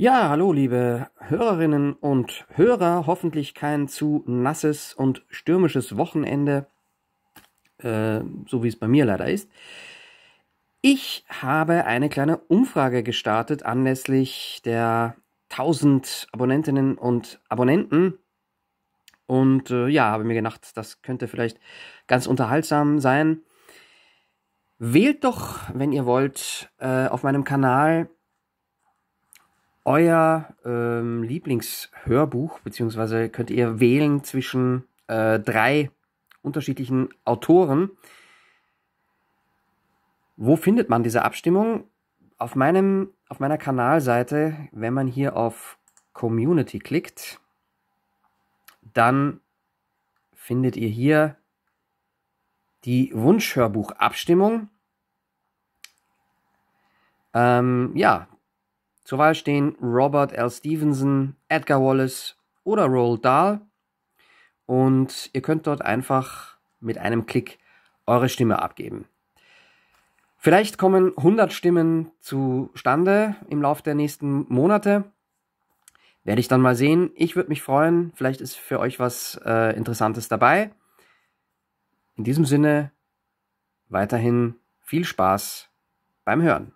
Ja, hallo liebe Hörerinnen und Hörer, hoffentlich kein zu nasses und stürmisches Wochenende, äh, so wie es bei mir leider ist. Ich habe eine kleine Umfrage gestartet anlässlich der 1000 Abonnentinnen und Abonnenten. Und äh, ja, habe mir gedacht, das könnte vielleicht ganz unterhaltsam sein. Wählt doch, wenn ihr wollt, äh, auf meinem Kanal euer ähm, Lieblingshörbuch, beziehungsweise könnt ihr wählen zwischen äh, drei unterschiedlichen Autoren. Wo findet man diese Abstimmung? Auf, meinem, auf meiner Kanalseite, wenn man hier auf Community klickt, dann findet ihr hier die Wunschhörbuchabstimmung. Ähm, ja, zur Wahl stehen Robert L. Stevenson, Edgar Wallace oder Roald Dahl. Und ihr könnt dort einfach mit einem Klick eure Stimme abgeben. Vielleicht kommen 100 Stimmen zustande im Laufe der nächsten Monate. Werde ich dann mal sehen. Ich würde mich freuen. Vielleicht ist für euch was äh, Interessantes dabei. In diesem Sinne weiterhin viel Spaß beim Hören.